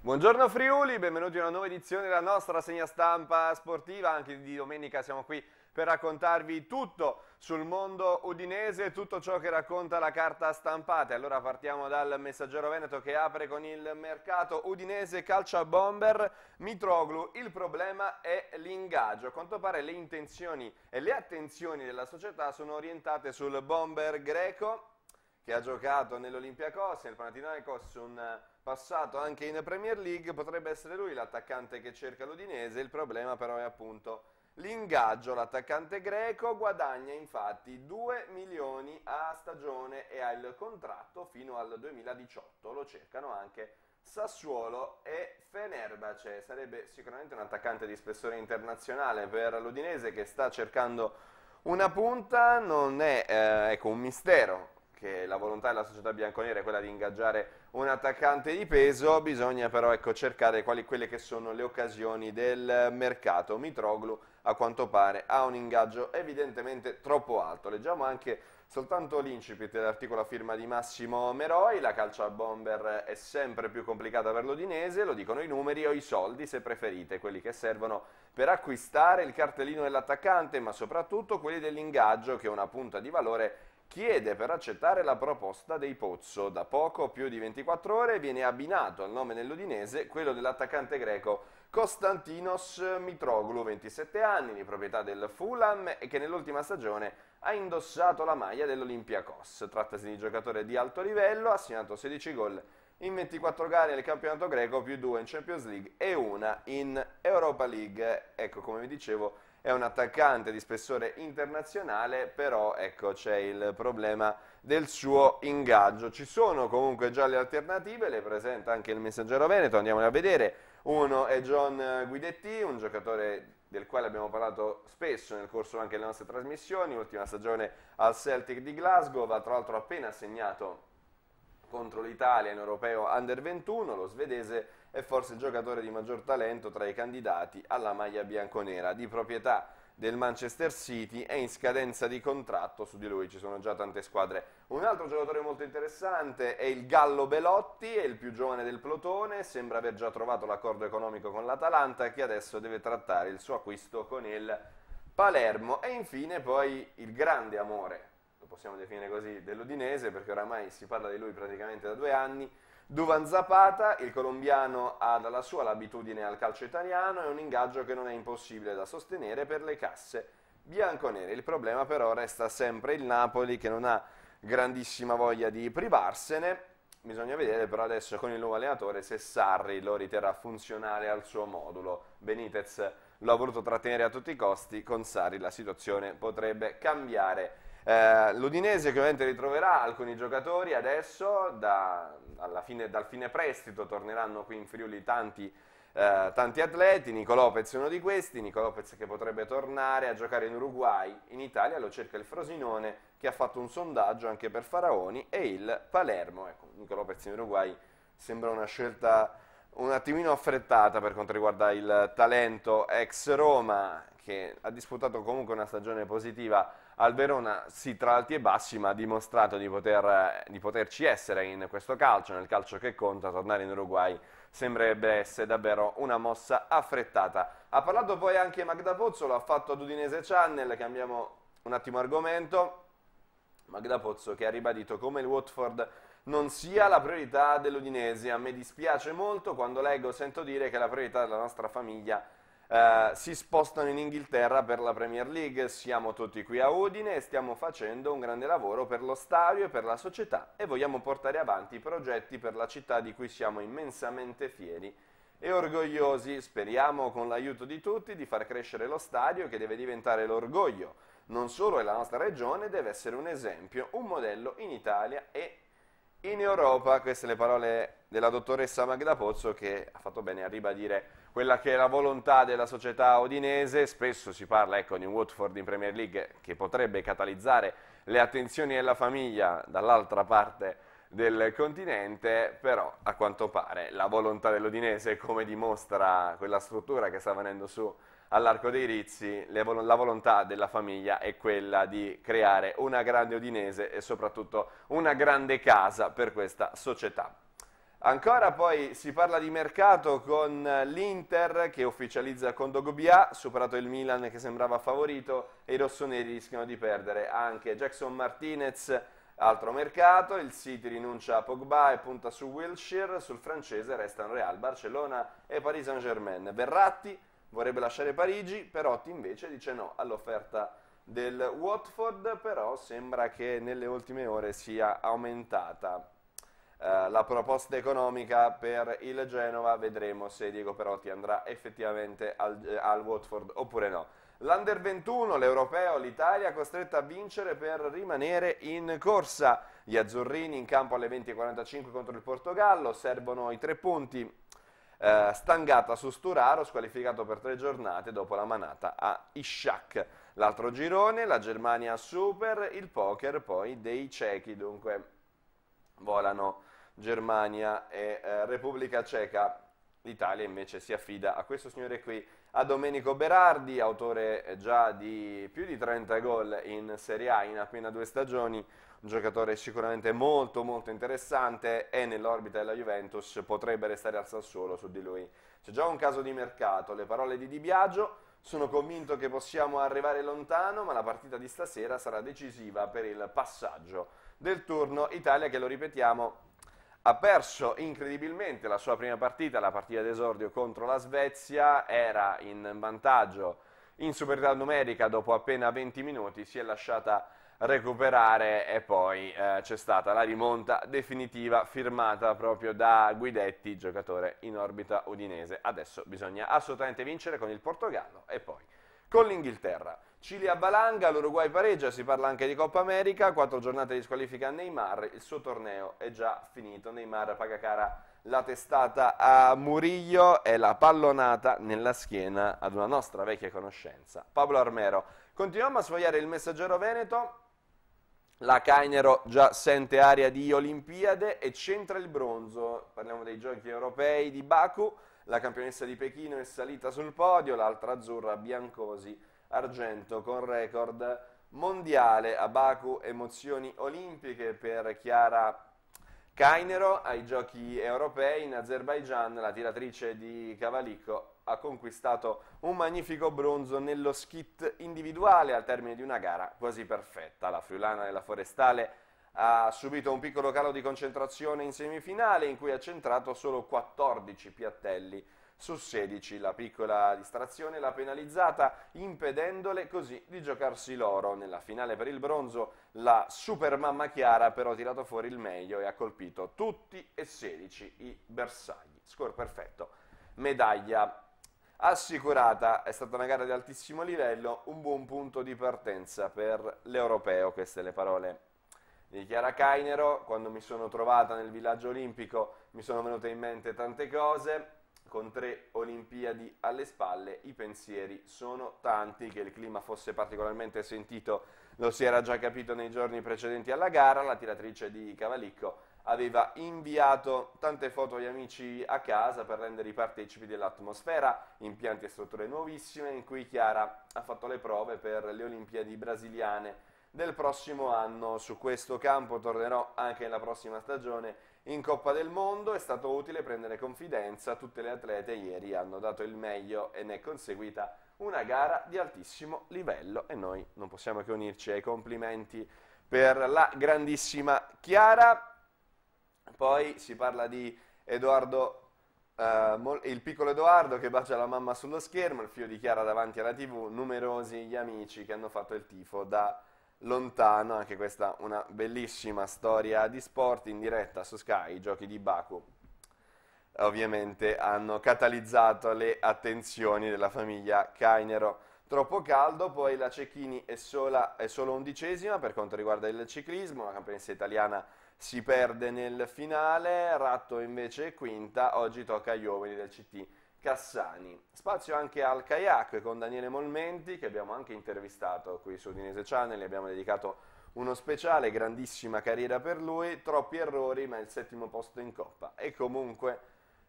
Buongiorno Friuli, benvenuti a una nuova edizione della nostra segna stampa sportiva, anche di domenica siamo qui per raccontarvi tutto sul mondo udinese, tutto ciò che racconta la carta stampata. Allora partiamo dal messaggero Veneto che apre con il mercato udinese calcia bomber Mitroglu. Il problema è l'ingaggio. A quanto pare le intenzioni e le attenzioni della società sono orientate sul bomber greco che ha giocato nell'Olympiacos, nel Panathinaikos, un passato anche in Premier League, potrebbe essere lui l'attaccante che cerca l'Udinese, il problema però è appunto l'ingaggio, l'attaccante greco guadagna infatti 2 milioni a stagione e ha il contratto fino al 2018, lo cercano anche Sassuolo e Fenerbahce, sarebbe sicuramente un attaccante di spessore internazionale per l'Udinese che sta cercando una punta, non è eh, ecco, un mistero che la volontà della società bianconera è quella di ingaggiare un attaccante di peso, bisogna però ecco, cercare quali, quelle che sono le occasioni del mercato. Mitroglu a quanto pare ha un ingaggio evidentemente troppo alto. Leggiamo anche soltanto l'incipit dell'articolo a firma di Massimo Meroi, la calcia a bomber è sempre più complicata per l'Odinese, lo dicono i numeri o i soldi se preferite, quelli che servono per acquistare il cartellino dell'attaccante, ma soprattutto quelli dell'ingaggio che è una punta di valore chiede per accettare la proposta dei Pozzo. Da poco più di 24 ore viene abbinato al nome nell'Udinese quello dell'attaccante greco Costantinos Mitroglou, 27 anni, di proprietà del Fulham e che nell'ultima stagione ha indossato la maglia dell'Olympiakos. Trattasi di giocatore di alto livello, ha segnato 16 gol in 24 gare nel campionato greco, più 2 in Champions League e una in Europa League. Ecco, come vi dicevo, è un attaccante di spessore internazionale, però ecco c'è il problema del suo ingaggio. Ci sono comunque già le alternative, le presenta anche il messaggero Veneto, andiamole a vedere. Uno è John Guidetti, un giocatore del quale abbiamo parlato spesso nel corso anche delle nostre trasmissioni, ultima stagione al Celtic di Glasgow, ha tra l'altro appena segnato contro l'Italia in europeo under 21, lo svedese è forse il giocatore di maggior talento tra i candidati alla maglia bianconera di proprietà del Manchester City è in scadenza di contratto, su di lui ci sono già tante squadre. Un altro giocatore molto interessante è il Gallo Belotti, è il più giovane del plotone, sembra aver già trovato l'accordo economico con l'Atalanta che adesso deve trattare il suo acquisto con il Palermo e infine poi il grande amore, lo possiamo definire così, dell'Udinese perché oramai si parla di lui praticamente da due anni, Duvan Zapata, il colombiano ha dalla sua l'abitudine al calcio italiano, è un ingaggio che non è impossibile da sostenere per le casse bianconere. Il problema però resta sempre il Napoli che non ha grandissima voglia di privarsene. Bisogna vedere però adesso con il nuovo allenatore se Sarri lo riterrà funzionale al suo modulo. Benitez lo ha voluto trattenere a tutti i costi, con Sarri la situazione potrebbe cambiare. Eh, L'Udinese che ovviamente ritroverà alcuni giocatori adesso da, fine, dal fine prestito torneranno qui in Friuli tanti, eh, tanti atleti, Nicolò Lopez è uno di questi, Nicolò Lopez che potrebbe tornare a giocare in Uruguay, in Italia lo cerca il Frosinone che ha fatto un sondaggio anche per Faraoni e il Palermo, ecco, Nicolò Lopez in Uruguay sembra una scelta un attimino affrettata per quanto riguarda il talento ex Roma che ha disputato comunque una stagione positiva al Verona sì tra alti e bassi ma ha dimostrato di, poter, eh, di poterci essere in questo calcio, nel calcio che conta, tornare in Uruguay sembrerebbe essere davvero una mossa affrettata. Ha parlato poi anche Magda Pozzo, lo ha fatto ad Udinese Channel, cambiamo un attimo argomento. Magda Pozzo che ha ribadito come il Watford non sia la priorità dell'Udinese. A me dispiace molto quando leggo sento dire che la priorità della nostra famiglia è eh, si spostano in Inghilterra per la Premier League, siamo tutti qui a Udine e stiamo facendo un grande lavoro per lo stadio e per la società e vogliamo portare avanti i progetti per la città di cui siamo immensamente fieri e orgogliosi. Speriamo con l'aiuto di tutti di far crescere lo stadio che deve diventare l'orgoglio non solo della nostra regione, deve essere un esempio, un modello in Italia e in Europa. Queste le parole della dottoressa Magda Pozzo che ha fatto bene a ribadire quella che è la volontà della società odinese, spesso si parla ecco, di un Watford in Premier League che potrebbe catalizzare le attenzioni della famiglia dall'altra parte del continente, però a quanto pare la volontà dell'Odinese, come dimostra quella struttura che sta venendo su all'Arco dei Rizzi, vol la volontà della famiglia è quella di creare una grande Odinese e soprattutto una grande casa per questa società. Ancora poi si parla di mercato con l'Inter che ufficializza con Dogobia, superato il Milan che sembrava favorito e i rossoneri rischiano di perdere anche Jackson Martinez, altro mercato, il City rinuncia a Pogba e punta su Wilshire, sul francese restano Real, Barcellona e Paris Saint-Germain. Verratti vorrebbe lasciare Parigi, Perotti invece dice no all'offerta del Watford, però sembra che nelle ultime ore sia aumentata. Eh, la proposta economica per il Genova, vedremo se Diego Perotti andrà effettivamente al, eh, al Watford oppure no. L'Under 21, l'Europeo, l'Italia costretta a vincere per rimanere in corsa. Gli azzurrini in campo alle 20.45 contro il Portogallo, servono i tre punti. Eh, stangata su Sturaro, squalificato per tre giornate dopo la manata a Ishak. L'altro girone, la Germania Super, il poker poi dei cechi, dunque volano Germania e eh, Repubblica Ceca. L'Italia invece si affida a questo signore qui, a Domenico Berardi, autore eh, già di più di 30 gol in Serie A in appena due stagioni, un giocatore sicuramente molto molto interessante e nell'orbita della Juventus potrebbe restare al Sassuolo su di lui. C'è già un caso di mercato, le parole di Di Biagio, sono convinto che possiamo arrivare lontano, ma la partita di stasera sarà decisiva per il passaggio del turno Italia che lo ripetiamo ha perso incredibilmente la sua prima partita, la partita d'esordio contro la Svezia, era in vantaggio in superiorità numerica dopo appena 20 minuti, si è lasciata recuperare e poi eh, c'è stata la rimonta definitiva firmata proprio da Guidetti, giocatore in orbita udinese. Adesso bisogna assolutamente vincere con il Portogallo e poi con l'Inghilterra. Cile avvalanga, l'Uruguay pareggia, si parla anche di Coppa America, quattro giornate di squalifica a Neymar, il suo torneo è già finito, Neymar paga cara la testata a Murillo e la pallonata nella schiena ad una nostra vecchia conoscenza, Pablo Armero. Continuiamo a sfogliare il messaggero veneto, la Cainero già sente aria di Olimpiade e centra il bronzo, parliamo dei giochi europei di Baku, la campionessa di Pechino è salita sul podio, l'altra azzurra Biancosi argento con record mondiale a Baku, emozioni olimpiche per Chiara Cainero ai giochi europei in Azerbaijan, la tiratrice di Cavalico ha conquistato un magnifico bronzo nello skit individuale al termine di una gara quasi perfetta. La friulana della Forestale ha subito un piccolo calo di concentrazione in semifinale in cui ha centrato solo 14 piattelli su 16. La piccola distrazione l'ha penalizzata impedendole così di giocarsi l'oro. Nella finale per il bronzo la super mamma Chiara però ha tirato fuori il meglio e ha colpito tutti e 16 i bersagli. Score perfetto. Medaglia assicurata, è stata una gara di altissimo livello, un buon punto di partenza per l'europeo, queste le parole di Chiara Cainero, quando mi sono trovata nel villaggio olimpico mi sono venute in mente tante cose, con tre Olimpiadi alle spalle i pensieri sono tanti, che il clima fosse particolarmente sentito lo si era già capito nei giorni precedenti alla gara, la tiratrice di Cavalicco aveva inviato tante foto agli amici a casa per rendere i partecipi dell'atmosfera, impianti e strutture nuovissime in cui Chiara ha fatto le prove per le Olimpiadi brasiliane del prossimo anno. Su questo campo tornerò anche nella prossima stagione in Coppa del Mondo. È stato utile prendere confidenza, tutte le atlete ieri hanno dato il meglio e ne è conseguita una gara di altissimo livello e noi non possiamo che unirci ai complimenti per la grandissima Chiara. Poi si parla di Edoardo Uh, il piccolo Edoardo che bacia la mamma sullo schermo, il figlio di Chiara davanti alla tv, numerosi gli amici che hanno fatto il tifo da lontano, anche questa una bellissima storia di sport in diretta su Sky, i giochi di Baku ovviamente hanno catalizzato le attenzioni della famiglia Cainero. Troppo caldo, poi la Cecchini è, sola, è solo undicesima per quanto riguarda il ciclismo, la campionessa italiana si perde nel finale, Ratto invece è quinta, oggi tocca agli uomini del CT Cassani. Spazio anche al kayak con Daniele Molmenti che abbiamo anche intervistato qui su Dinese Channel, gli abbiamo dedicato uno speciale, grandissima carriera per lui, troppi errori ma il settimo posto in coppa e comunque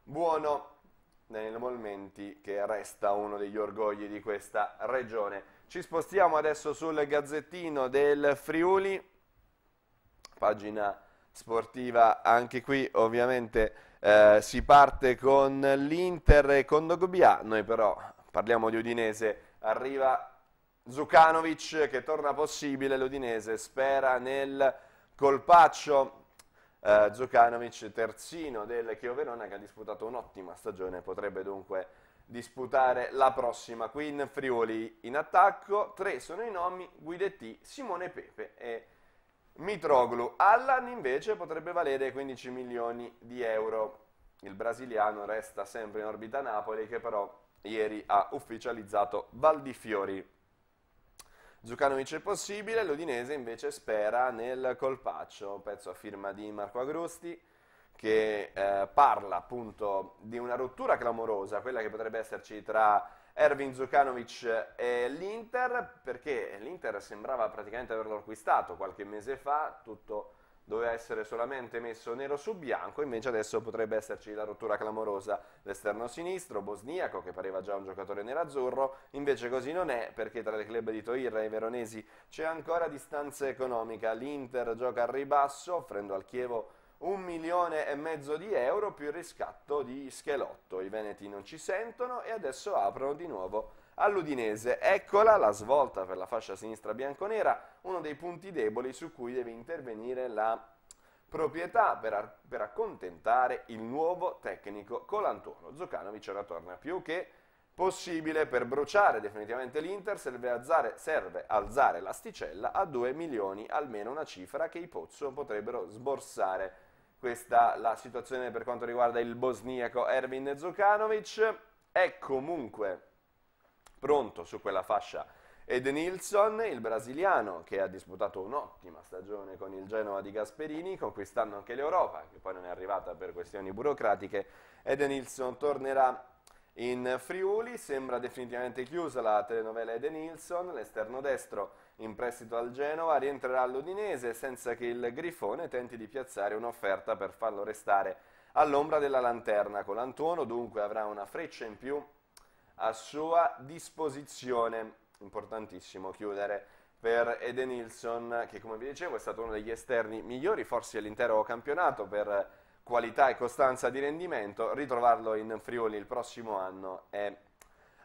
buono Daniele Molmenti che resta uno degli orgogli di questa regione. Ci spostiamo adesso sul gazzettino del Friuli, pagina sportiva anche qui ovviamente eh, si parte con l'Inter e con Dogbia, noi però parliamo di Udinese, arriva Zucanovic che torna possibile, l'Udinese spera nel colpaccio. Eh, Zukanovic, terzino del Chio Verona che ha disputato un'ottima stagione, potrebbe dunque disputare la prossima. Qui in Friuli in attacco, tre sono i nomi, Guidetti, Simone Pepe e Mitroglou. Allan invece potrebbe valere 15 milioni di euro. Il brasiliano resta sempre in orbita Napoli che però ieri ha ufficializzato Valdifiori. Zucanovic è possibile, l'Udinese invece spera nel colpaccio, pezzo a firma di Marco Agrusti che eh, parla appunto di una rottura clamorosa, quella che potrebbe esserci tra Erwin Zucanovic e l'Inter, perché l'Inter sembrava praticamente averlo acquistato qualche mese fa, tutto doveva essere solamente messo nero su bianco, invece adesso potrebbe esserci la rottura clamorosa. L'esterno sinistro, bosniaco, che pareva già un giocatore nerazzurro, invece così non è, perché tra le club di Toirra e i veronesi c'è ancora distanza economica. L'Inter gioca al ribasso, offrendo al Chievo un milione e mezzo di euro più il riscatto di Schelotto. I Veneti non ci sentono e adesso aprono di nuovo all'Udinese. Eccola la svolta per la fascia sinistra bianconera, uno dei punti deboli su cui deve intervenire la proprietà per, per accontentare il nuovo tecnico Colantuono. Zucanovic ora torna più che possibile per bruciare definitivamente l'Inter serve serve alzare l'asticella a 2 milioni, almeno una cifra che i Pozzo potrebbero sborsare questa la situazione per quanto riguarda il bosniaco Erwin Zukanovic, è comunque pronto su quella fascia Ed Nilsson, il brasiliano che ha disputato un'ottima stagione con il Genoa di Gasperini, conquistando anche l'Europa, che poi non è arrivata per questioni burocratiche. Ed Nilsson tornerà in Friuli, sembra definitivamente chiusa la telenovela Ed Nilsson, l'esterno destro in prestito al Genova, rientrerà all'Udinese senza che il Grifone tenti di piazzare un'offerta per farlo restare all'ombra della lanterna. con l'Antuono, dunque avrà una freccia in più a sua disposizione. Importantissimo chiudere per Edenilson, che come vi dicevo è stato uno degli esterni migliori forse all'intero campionato per qualità e costanza di rendimento, ritrovarlo in Friuli il prossimo anno è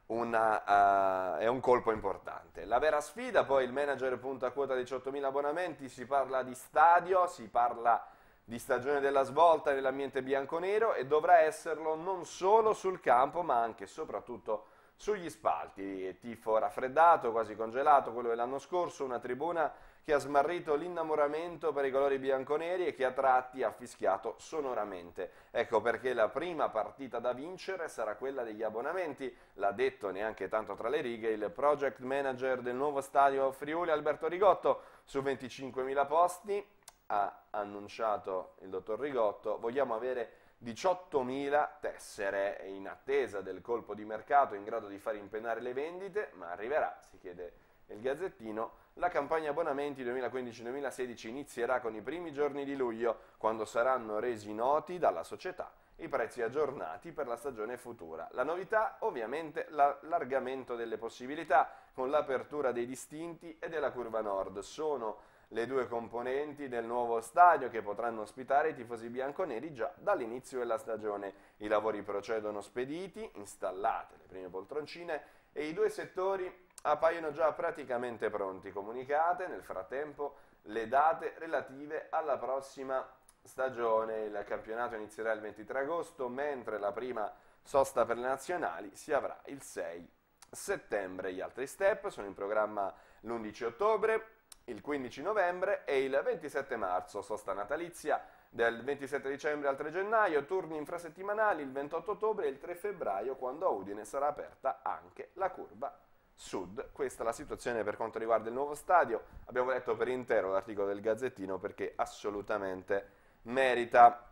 una, uh, è un colpo importante. La vera sfida, poi il manager punta a quota 18.000 abbonamenti, si parla di stadio, si parla di stagione della svolta nell'ambiente bianconero e dovrà esserlo non solo sul campo ma anche e soprattutto sugli spalti. Tifo raffreddato, quasi congelato, quello dell'anno scorso, una tribuna che ha smarrito l'innamoramento per i colori bianconeri e che a tratti ha fischiato sonoramente. Ecco perché la prima partita da vincere sarà quella degli abbonamenti, l'ha detto neanche tanto tra le righe il project manager del nuovo stadio Friuli Alberto Rigotto su 25.000 posti ha annunciato il dottor Rigotto, vogliamo avere 18.000 tessere in attesa del colpo di mercato in grado di far impennare le vendite, ma arriverà, si chiede il gazzettino, la campagna abbonamenti 2015-2016 inizierà con i primi giorni di luglio, quando saranno resi noti dalla società i prezzi aggiornati per la stagione futura. La novità ovviamente l'allargamento delle possibilità con l'apertura dei distinti e della curva nord. Sono le due componenti del nuovo stadio che potranno ospitare i tifosi bianconeri già dall'inizio della stagione. I lavori procedono spediti, installate le prime poltroncine e i due settori appaiono già praticamente pronti. Comunicate nel frattempo le date relative alla prossima stagione. Il campionato inizierà il 23 agosto, mentre la prima sosta per le nazionali si avrà il 6 settembre. Gli altri step sono in programma l'11 ottobre, il 15 novembre e il 27 marzo, sosta natalizia del 27 dicembre al 3 gennaio, turni infrasettimanali il 28 ottobre e il 3 febbraio quando a Udine sarà aperta anche la curva Sud. Questa è la situazione per quanto riguarda il nuovo stadio. Abbiamo letto per intero l'articolo del Gazzettino perché assolutamente merita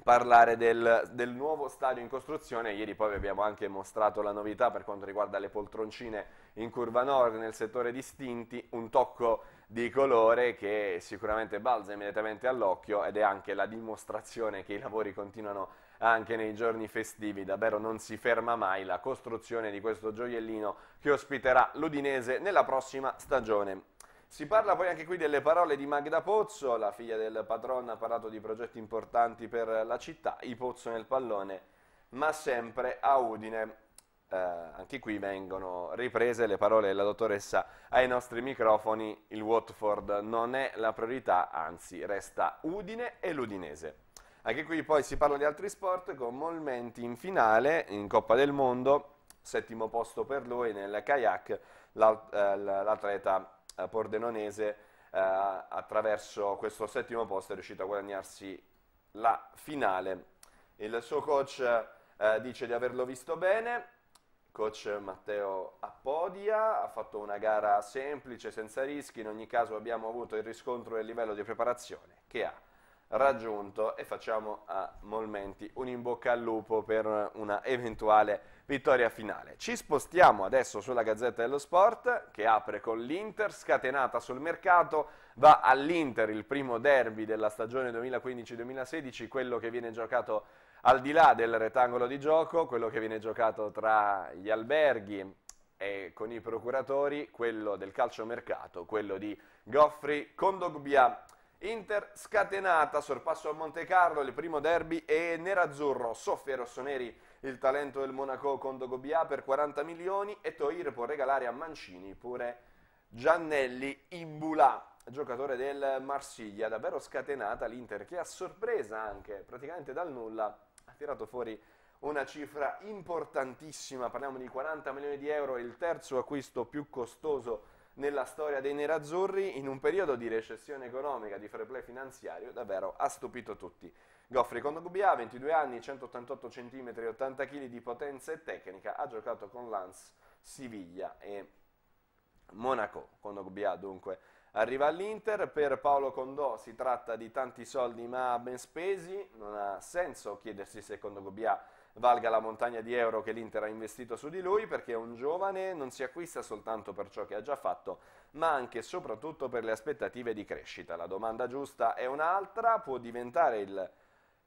parlare del, del, nuovo stadio in costruzione. Ieri poi vi abbiamo anche mostrato la novità per quanto riguarda le poltroncine in curva nord nel settore distinti, un tocco di colore che sicuramente balza immediatamente all'occhio ed è anche la dimostrazione che i lavori continuano a anche nei giorni festivi. Davvero non si ferma mai la costruzione di questo gioiellino che ospiterà l'Udinese nella prossima stagione. Si parla poi anche qui delle parole di Magda Pozzo, la figlia del patrono ha parlato di progetti importanti per la città, i Pozzo nel pallone, ma sempre a Udine. Eh, anche qui vengono riprese le parole della dottoressa ai nostri microfoni, il Watford non è la priorità, anzi resta Udine e l'Udinese. Anche qui poi si parla di altri sport con Molmenti in finale in Coppa del Mondo, settimo posto per lui nel kayak, eh, l'atleta eh, pordenonese eh, attraverso questo settimo posto è riuscito a guadagnarsi la finale. Il suo coach dice di averlo visto bene, coach Matteo Appodia, ha fatto una gara semplice, senza rischi, in ogni caso abbiamo avuto il riscontro del livello di preparazione che ha raggiunto e facciamo a Molmenti un in bocca al lupo per una eventuale vittoria finale. Ci spostiamo adesso sulla Gazzetta dello Sport che apre con l'Inter, scatenata sul mercato, va all'Inter il primo derby della stagione 2015-2016, quello che viene giocato al di là del rettangolo di gioco, quello che viene giocato tra gli alberghi e con i procuratori, quello del calciomercato, quello di Goffrey Condogbia Inter scatenata, sorpasso al Monte Carlo, il primo derby e nerazzurro, soffia rossoneri il talento del Monaco con Dogobia per 40 milioni e Toir può regalare a Mancini pure Giannelli Imbula, giocatore del Marsiglia, davvero scatenata l'Inter che a sorpresa anche, praticamente dal nulla, ha tirato fuori una cifra importantissima, parliamo di 40 milioni di euro, il terzo acquisto più costoso nella storia dei nerazzurri in un periodo di recessione economica, di fair play finanziario, davvero ha stupito tutti. Goffri con Kondogbia, 22 anni, 188 cm, 80 kg di potenza e tecnica, ha giocato con Lance, Siviglia e Monaco. con Kondogbia dunque arriva all'Inter, per Paolo Condò si tratta di tanti soldi ma ben spesi, non ha senso chiedersi se Kondogbia valga la montagna di euro che l'Inter ha investito su di lui perché un giovane non si acquista soltanto per ciò che ha già fatto, ma anche e soprattutto per le aspettative di crescita. La domanda giusta è un'altra, può diventare il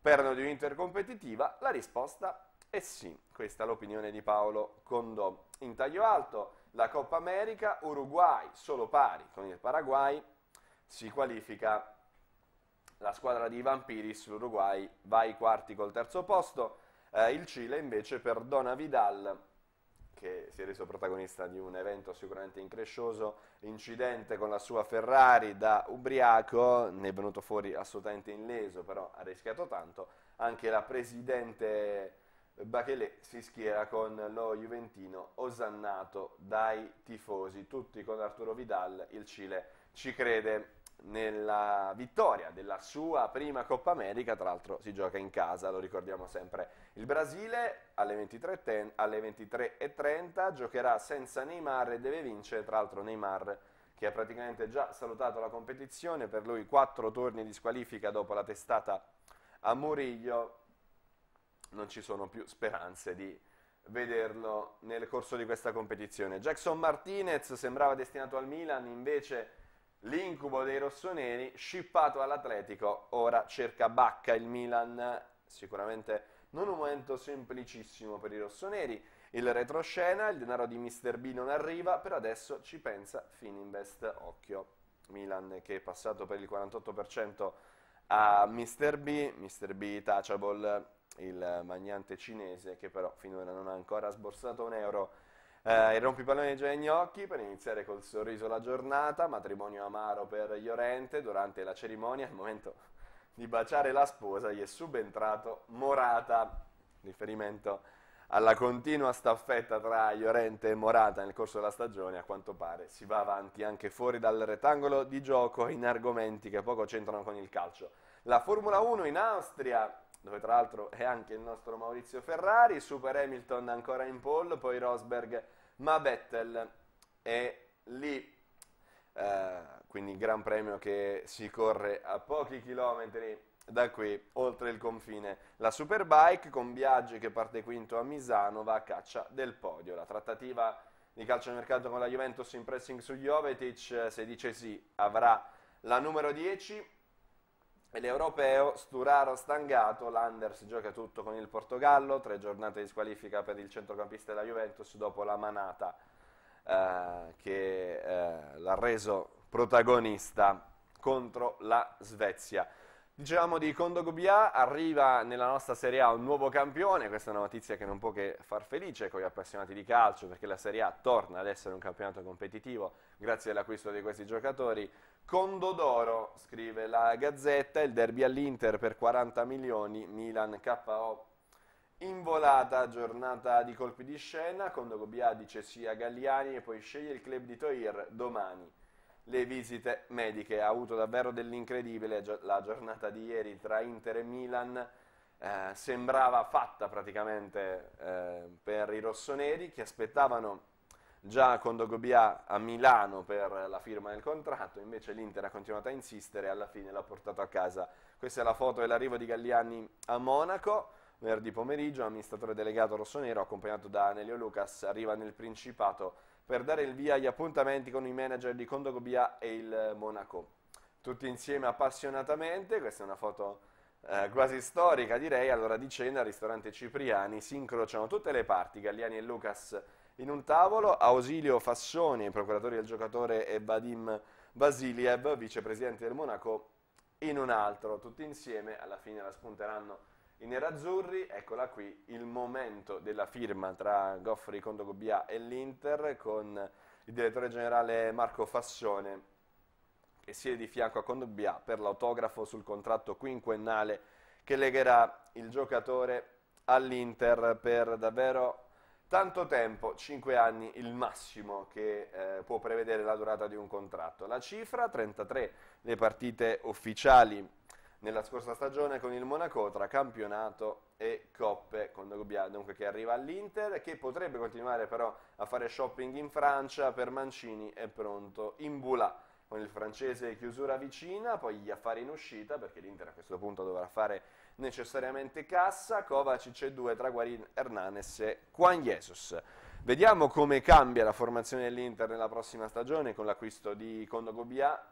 perno di un'Inter competitiva? La risposta è sì, questa è l'opinione di Paolo Condò. In taglio alto la Coppa America, Uruguay solo pari con il Paraguay, si qualifica la squadra di Vampiris, l'Uruguay va ai quarti col terzo posto, eh, il Cile invece per Donna Vidal che si è reso protagonista di un evento sicuramente increscioso, incidente con la sua Ferrari da ubriaco, ne è venuto fuori assolutamente illeso, però ha rischiato tanto, anche la presidente Bachelet si schiera con lo Juventino osannato dai tifosi, tutti con Arturo Vidal, il Cile ci crede nella vittoria della sua prima Coppa America, tra l'altro si gioca in casa, lo ricordiamo sempre. Il Brasile alle 23.30 23 giocherà senza Neymar e deve vincere, tra l'altro Neymar che ha praticamente già salutato la competizione, per lui quattro turni di squalifica dopo la testata a Murillo, non ci sono più speranze di vederlo nel corso di questa competizione. Jackson Martinez sembrava destinato al Milan, invece L'incubo dei rossoneri, scippato all'Atletico, ora cerca Bacca il Milan, sicuramente non un momento semplicissimo per i rossoneri. Il retroscena, il denaro di Mr. B non arriva, però adesso ci pensa Fininvest, occhio. Milan che è passato per il 48% a Mr. B, Mr. B Touchable, il magnate cinese che però finora non ha ancora sborsato un euro eh, il rompipallone dei gnocchi per iniziare col sorriso la giornata, matrimonio amaro per Iorente, durante la cerimonia, al momento di baciare la sposa, gli è subentrato Morata, riferimento alla continua staffetta tra Iorente e Morata nel corso della stagione, a quanto pare si va avanti anche fuori dal rettangolo di gioco in argomenti che poco c'entrano con il calcio. La Formula 1 in Austria dove tra l'altro è anche il nostro Maurizio Ferrari, Super Hamilton ancora in pole, poi Rosberg, ma Vettel è lì, eh, quindi Gran Premio che si corre a pochi chilometri da qui, oltre il confine. La Superbike con Biaggi che parte quinto a Misano va a caccia del podio. La trattativa di calciomercato con la Juventus in pressing su Jovetic, eh, se dice sì avrà la numero 10 L'europeo Sturaro stangato, l'Anders gioca tutto con il Portogallo, tre giornate di squalifica per il centrocampista della Juventus dopo la manata eh, che eh, l'ha reso protagonista contro la Svezia. Dicevamo di Condogobia, arriva nella nostra Serie A un nuovo campione, questa è una notizia che non può che far felice con gli appassionati di calcio perché la Serie A torna ad essere un campionato competitivo grazie all'acquisto di questi giocatori. d'oro, scrive la Gazzetta, il derby all'Inter per 40 milioni, Milan KO. In volata, giornata di colpi di scena, Condogobia dice sì a Galliani e poi sceglie il club di Toir domani le visite mediche. Ha avuto davvero dell'incredibile la giornata di ieri tra Inter e Milan. Eh, sembrava fatta praticamente eh, per i rossoneri che aspettavano già con Dogobia a Milano per la firma del contratto, invece l'Inter ha continuato a insistere e alla fine l'ha portato a casa. Questa è la foto dell'arrivo di Galliani a Monaco, venerdì pomeriggio, amministratore delegato rossonero accompagnato da Anelio Lucas, arriva nel Principato per dare il via agli appuntamenti con i manager di Condogobia e il Monaco. Tutti insieme appassionatamente, questa è una foto eh, quasi storica direi, allora di cena al ristorante Cipriani si incrociano tutte le parti, Galliani e Lucas in un tavolo, Ausilio Fassoni, procuratore del giocatore, e Vadim Vasiliev, vicepresidente del Monaco, in un altro, tutti insieme alla fine la spunteranno i nerazzurri, eccola qui, il momento della firma tra Goffri Condogobia e l'Inter con il direttore generale Marco Fassone che siede di fianco a Condobia per l'autografo sul contratto quinquennale che legherà il giocatore all'Inter per davvero tanto tempo, 5 anni il massimo che eh, può prevedere la durata di un contratto. La cifra, 33 le partite ufficiali nella scorsa stagione con il Monaco tra campionato e coppe con Dogbia, dunque che arriva all'Inter, che potrebbe continuare però a fare shopping in Francia, per Mancini è pronto in Bula con il francese chiusura vicina, poi gli affari in uscita, perché l'Inter a questo punto dovrà fare necessariamente cassa, Kovacic e due tra Guarin, Hernanes e Juan Jesus. Vediamo come cambia la formazione dell'Inter nella prossima stagione con l'acquisto di Condogobia,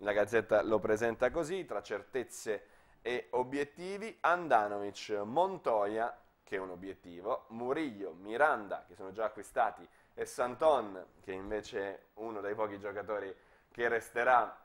la Gazzetta lo presenta così, tra certezze e obiettivi, Andanovic, Montoya, che è un obiettivo, Murillo, Miranda, che sono già acquistati, e Santon, che invece è uno dei pochi giocatori che resterà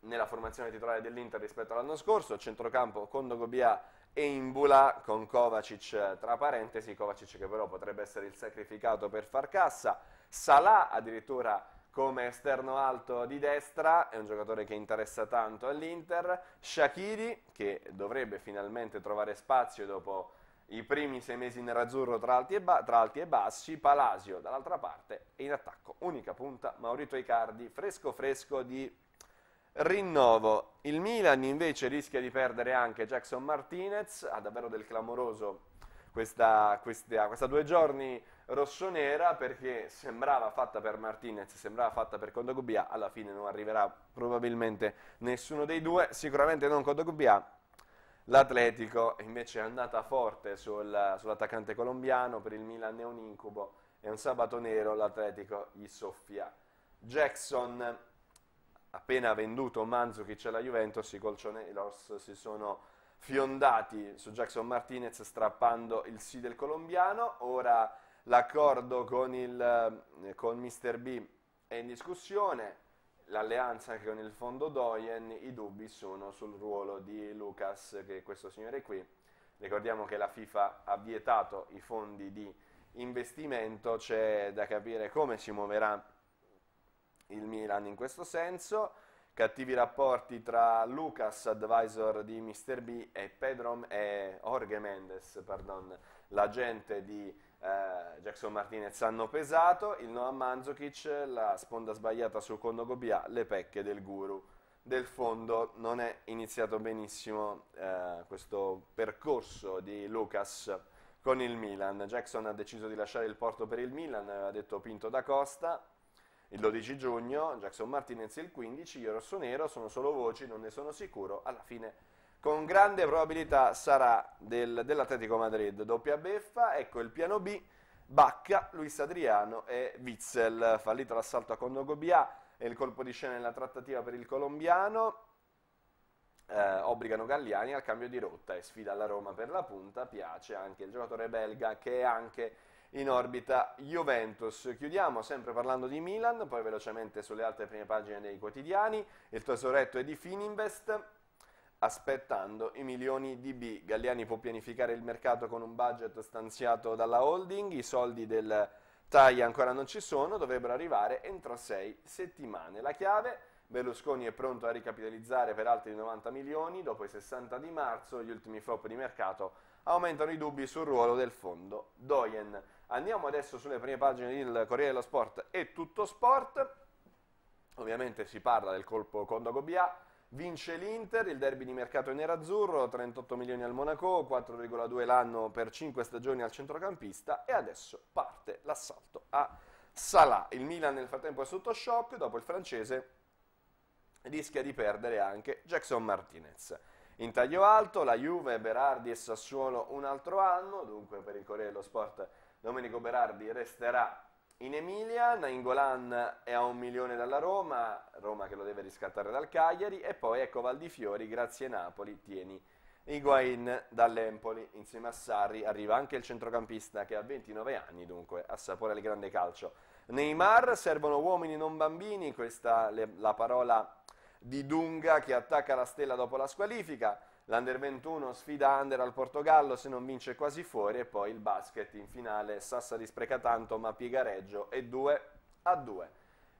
nella formazione titolare dell'Inter rispetto all'anno scorso, centrocampo Condogobia e Imbula con Kovacic tra parentesi, Kovacic che però potrebbe essere il sacrificato per far cassa, Salah addirittura come esterno alto di destra, è un giocatore che interessa tanto all'Inter, Shakiri che dovrebbe finalmente trovare spazio dopo i primi sei mesi nerazzurro tra alti e, ba- tra alti e bassi, Palasio dall'altra parte e in attacco unica punta Maurito Icardi, fresco fresco di rinnovo. Il Milan invece rischia di perdere anche Jackson Martinez, ha davvero del clamoroso questa, questa, questa due giorni rossonera perché sembrava fatta per Martinez, sembrava fatta per Condogubia, alla fine non arriverà probabilmente nessuno dei due, sicuramente non Condogubia. L'Atletico invece è andata forte sul, sull'attaccante colombiano, per il Milan è un incubo, è un sabato nero, l'Atletico gli soffia. Jackson, appena venduto c'è la Juventus, i colchoneros si sono fiondati su Jackson Martinez strappando il sì del colombiano, ora l'accordo con, il, eh, con Mr. B è in discussione, l'alleanza anche con il fondo Doyen, i dubbi sono sul ruolo di Lucas, che è questo signore qui. Ricordiamo che la FIFA ha vietato i fondi di investimento, c'è da capire come si muoverà il Milan in questo senso. Cattivi rapporti tra Lucas, advisor di Mr. B, e, Pedro, e Jorge Mendes, l'agente di eh, Jackson Martinez hanno pesato, il Noah Manzokic, la sponda sbagliata sul Kondo Gobia, le pecche del guru del fondo. Non è iniziato benissimo eh, questo percorso di Lucas con il Milan. Jackson ha deciso di lasciare il porto per il Milan, aveva detto Pinto da Costa, il 12 giugno, Jackson Martinez il 15, io rosso nero, sono solo voci, non ne sono sicuro, alla fine con grande probabilità sarà del, dell'Atletico Madrid. Doppia beffa, ecco il piano B, Bacca, Luis Adriano e Witzel. Fallito l'assalto a Condogobia e il colpo di scena nella trattativa per il colombiano. Eh, obbligano Galliani al cambio di rotta e sfida la Roma per la punta. Piace anche il giocatore belga che è anche in orbita Juventus. Chiudiamo sempre parlando di Milan, poi velocemente sulle altre prime pagine dei quotidiani. Il tesoretto è di Fininvest aspettando i milioni di B. Galliani può pianificare il mercato con un budget stanziato dalla holding, i soldi del TAI ancora non ci sono, dovrebbero arrivare entro sei settimane. La chiave, Berlusconi è pronto a ricapitalizzare per altri 90 milioni, dopo i 60 di marzo gli ultimi flop di mercato aumentano i dubbi sul ruolo del fondo Doyen. Andiamo adesso sulle prime pagine del Corriere dello Sport e Tutto Sport. Ovviamente si parla del colpo Condogo Bia, Vince l'Inter, il derby di mercato è nerazzurro, 38 milioni al Monaco, 4,2 l'anno per 5 stagioni al centrocampista e adesso parte l'assalto a Salah. Il Milan nel frattempo è sotto shock, dopo il francese rischia di perdere anche Jackson Martinez. In taglio alto la Juve, Berardi e Sassuolo un altro anno, dunque per il Corriere dello Sport Domenico Berardi resterà in Emilia Naingolan è a un milione dalla Roma, Roma che lo deve riscattare dal Cagliari e poi ecco Valdifiori, di Fiori, grazie Napoli, tieni Higuain dall'Empoli, insieme a Sarri arriva anche il centrocampista che ha 29 anni dunque a sapore del grande calcio. Neymar servono uomini non bambini, questa è la parola di Dunga che attacca la stella dopo la squalifica l'Under 21 sfida Under al Portogallo, se non vince quasi fuori e poi il basket in finale, Sassari spreca tanto ma piega Reggio e 2 a 2.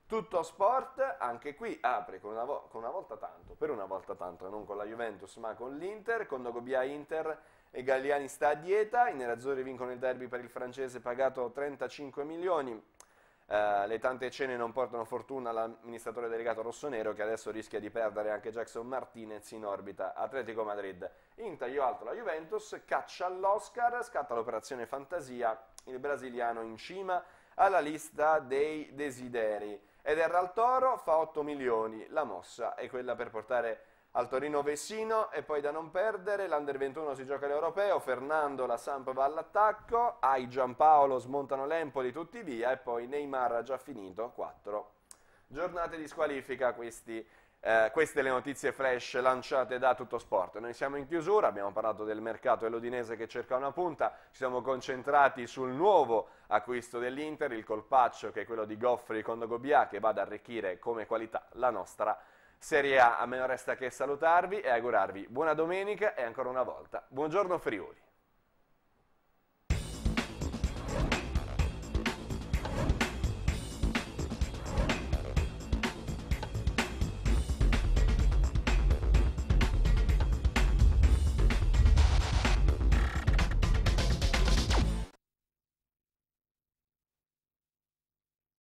Tutto sport, anche qui apre con una, con una, volta tanto, per una volta tanto, non con la Juventus ma con l'Inter, con Dogobia Inter e Galliani sta a dieta, i nerazzurri vincono il derby per il francese pagato 35 milioni, eh, le tante cene non portano fortuna all'amministratore delegato rossonero che adesso rischia di perdere anche Jackson Martinez in orbita. Atletico Madrid in taglio alto la Juventus, caccia all'Oscar, scatta l'operazione fantasia, il brasiliano in cima alla lista dei desideri. Ed Erral Toro fa 8 milioni, la mossa è quella per portare al Torino Vessino e poi da non perdere, l'Under 21 si gioca l'Europeo, Fernando la Samp va all'attacco, ai Giampaolo smontano l'Empoli tutti via e poi Neymar ha già finito 4 giornate di squalifica questi, eh, queste le notizie flash lanciate da Tutto Sport. Noi siamo in chiusura, abbiamo parlato del mercato dell'Odinese che cerca una punta, ci siamo concentrati sul nuovo acquisto dell'Inter, il colpaccio che è quello di Goffri Condogobia che va ad arricchire come qualità la nostra Serie A, a me non resta che salutarvi e augurarvi buona domenica e ancora una volta buongiorno Friuli.